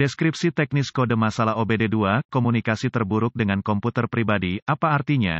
Deskripsi teknis kode masalah OBD2, komunikasi terburuk dengan komputer pribadi, apa artinya?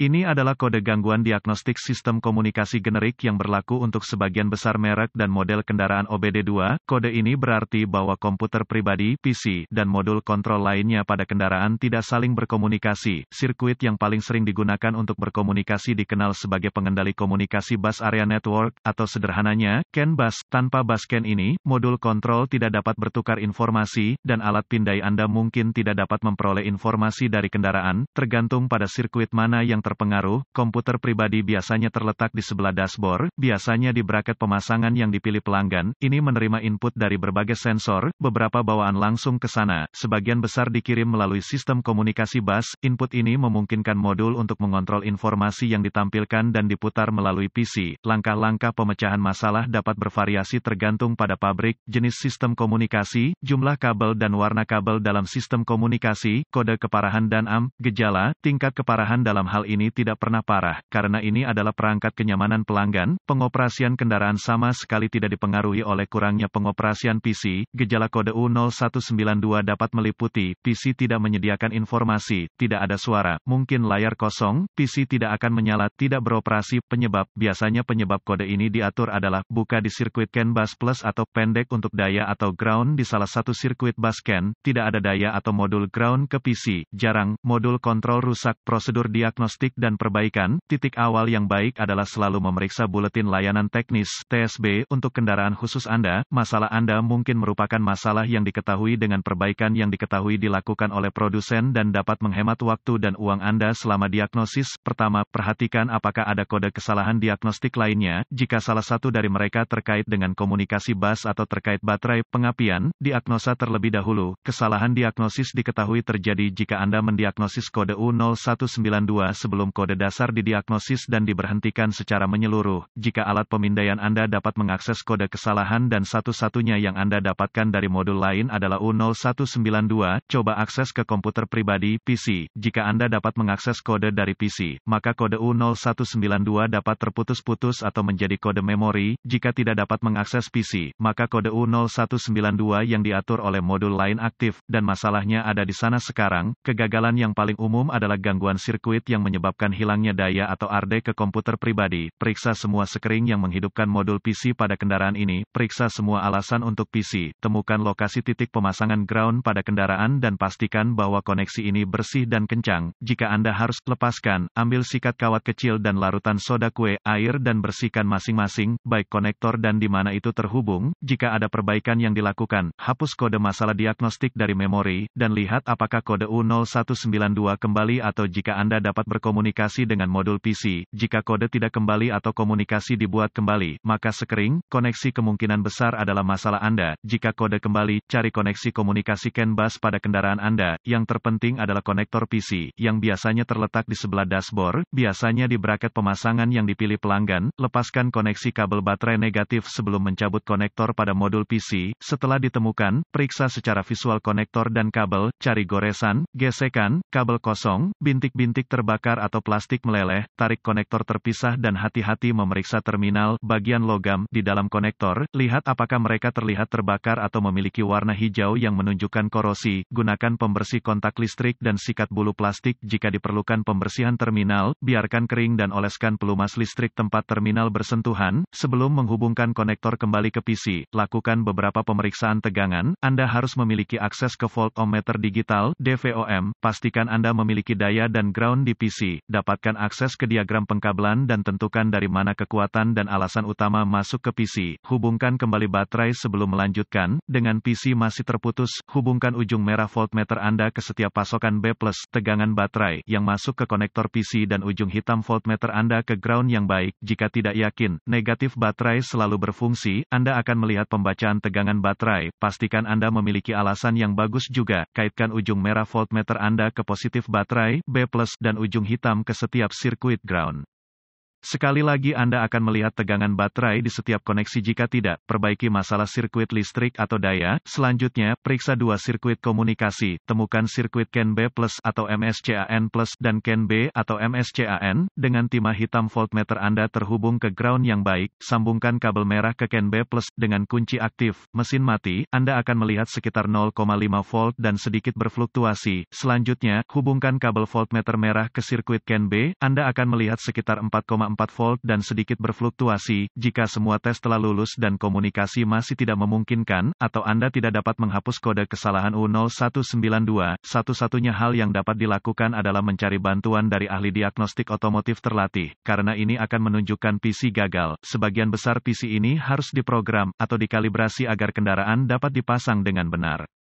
Ini adalah kode gangguan diagnostik sistem komunikasi generik yang berlaku untuk sebagian besar merek dan model kendaraan OBD2. Kode ini berarti bahwa komputer pribadi (PC) dan modul kontrol lainnya pada kendaraan tidak saling berkomunikasi. Sirkuit yang paling sering digunakan untuk berkomunikasi dikenal sebagai pengendali komunikasi bus area network atau sederhananya CAN bus. Tanpa bus CAN ini, modul kontrol tidak dapat bertukar informasi dan alat pindai Anda mungkin tidak dapat memperoleh informasi dari kendaraan, tergantung pada sirkuit mana yang terpengaruh, komputer pribadi biasanya terletak di sebelah dashboard, biasanya di bracket pemasangan yang dipilih pelanggan, ini menerima input dari berbagai sensor, beberapa bawaan langsung ke sana, sebagian besar dikirim melalui sistem komunikasi bus, input ini memungkinkan modul untuk mengontrol informasi yang ditampilkan dan diputar melalui PC, langkah-langkah pemecahan masalah dapat bervariasi tergantung pada pabrik, jenis sistem komunikasi, jumlah kabel dan warna kabel dalam sistem komunikasi, kode keparahan dan AM, gejala, tingkat keparahan dalam hal ini ini tidak pernah parah, karena ini adalah perangkat kenyamanan pelanggan, pengoperasian kendaraan sama sekali tidak dipengaruhi oleh kurangnya pengoperasian PC, gejala kode U0192 dapat meliputi, PC tidak menyediakan informasi, tidak ada suara, mungkin layar kosong, PC tidak akan menyala, tidak beroperasi, penyebab, biasanya penyebab kode ini diatur adalah, buka di sirkuit CAN bus plus atau pendek untuk daya atau ground di salah satu sirkuit bus CAN, tidak ada daya atau modul ground ke PC, jarang, modul kontrol rusak, prosedur diagnostik dan perbaikan, titik awal yang baik adalah selalu memeriksa buletin layanan teknis TSB untuk kendaraan khusus Anda. Masalah Anda mungkin merupakan masalah yang diketahui dengan perbaikan yang diketahui dilakukan oleh produsen dan dapat menghemat waktu dan uang Anda selama diagnosis. Pertama, perhatikan apakah ada kode kesalahan diagnostik lainnya. Jika salah satu dari mereka terkait dengan komunikasi bus atau terkait baterai, pengapian, diagnosa terlebih dahulu. Kesalahan diagnosis diketahui terjadi jika Anda mendiagnosis kode U0192 sebelum kode dasar didiagnosis dan diberhentikan secara menyeluruh. Jika alat pemindaian Anda dapat mengakses kode kesalahan dan satu-satunya yang Anda dapatkan dari modul lain adalah U0192, coba akses ke komputer pribadi PC. Jika Anda dapat mengakses kode dari PC, maka kode U0192 dapat terputus-putus atau menjadi kode memori. Jika tidak dapat mengakses PC, maka kode U0192 yang diatur oleh modul lain aktif dan masalahnya ada di sana sekarang. Kegagalan yang paling umum adalah gangguan sirkuit yang menyebabkan menyebabkan hilangnya daya atau ARDE ke komputer pribadi, periksa semua sekering yang menghidupkan modul PC pada kendaraan ini, periksa semua alasan untuk PC, temukan lokasi titik pemasangan ground pada kendaraan dan pastikan bahwa koneksi ini bersih dan kencang. Jika Anda harus lepaskan, ambil sikat kawat kecil dan larutan soda kue, air dan bersihkan masing-masing, baik konektor dan di mana itu terhubung. Jika ada perbaikan yang dilakukan, hapus kode masalah diagnostik dari memori, dan lihat apakah kode U0192 kembali atau jika Anda dapat berkomunikasi komunikasi dengan modul PC, jika kode tidak kembali atau komunikasi dibuat kembali, maka sekering, koneksi kemungkinan besar adalah masalah Anda. Jika kode kembali, cari koneksi komunikasi CAN bus pada kendaraan Anda. Yang terpenting adalah konektor PC, yang biasanya terletak di sebelah dashboard, biasanya di bracket pemasangan yang dipilih pelanggan. Lepaskan koneksi kabel baterai negatif sebelum mencabut konektor pada modul PC. Setelah ditemukan, periksa secara visual konektor dan kabel, cari goresan, gesekan, kabel kosong, bintik-bintik terbakar atau plastik meleleh, tarik konektor terpisah dan hati-hati memeriksa terminal bagian logam di dalam konektor, lihat apakah mereka terlihat terbakar atau memiliki warna hijau yang menunjukkan korosi, gunakan pembersih kontak listrik dan sikat bulu plastik jika diperlukan pembersihan terminal, biarkan kering dan oleskan pelumas listrik tempat terminal bersentuhan, sebelum menghubungkan konektor kembali ke PC, lakukan beberapa pemeriksaan tegangan, Anda harus memiliki akses ke voltometer digital, DVOM, pastikan Anda memiliki daya dan ground di PC, dapatkan akses ke diagram pengkabelan dan tentukan dari mana kekuatan dan alasan utama masuk ke PC. Hubungkan kembali baterai sebelum melanjutkan, dengan PC masih terputus, hubungkan ujung merah voltmeter Anda ke setiap pasokan B+, tegangan baterai, yang masuk ke konektor PC dan ujung hitam voltmeter Anda ke ground yang baik. Jika tidak yakin, negatif baterai selalu berfungsi, Anda akan melihat pembacaan tegangan baterai, pastikan Anda memiliki alasan yang bagus juga, kaitkan ujung merah voltmeter Anda ke positif baterai, B+, dan ujung hitam hitam ke setiap sirkuit ground. Sekali lagi Anda akan melihat tegangan baterai di setiap koneksi jika tidak, perbaiki masalah sirkuit listrik atau daya. Selanjutnya, periksa dua sirkuit komunikasi, temukan sirkuit CAN B+, atau MSCAN+, dan CAN B, atau MSCAN. Dengan timah hitam voltmeter Anda terhubung ke ground yang baik, sambungkan kabel merah ke CAN B+, dengan kunci aktif. Mesin mati, Anda akan melihat sekitar 0,5 volt dan sedikit berfluktuasi. Selanjutnya, hubungkan kabel voltmeter merah ke sirkuit CAN B, Anda akan melihat sekitar 4,4 4 volt dan sedikit berfluktuasi, jika semua tes telah lulus dan komunikasi masih tidak memungkinkan, atau Anda tidak dapat menghapus kode kesalahan U0192, satu-satunya hal yang dapat dilakukan adalah mencari bantuan dari ahli diagnostik otomotif terlatih, karena ini akan menunjukkan PC gagal. Sebagian besar PC ini harus diprogram, atau dikalibrasi agar kendaraan dapat dipasang dengan benar.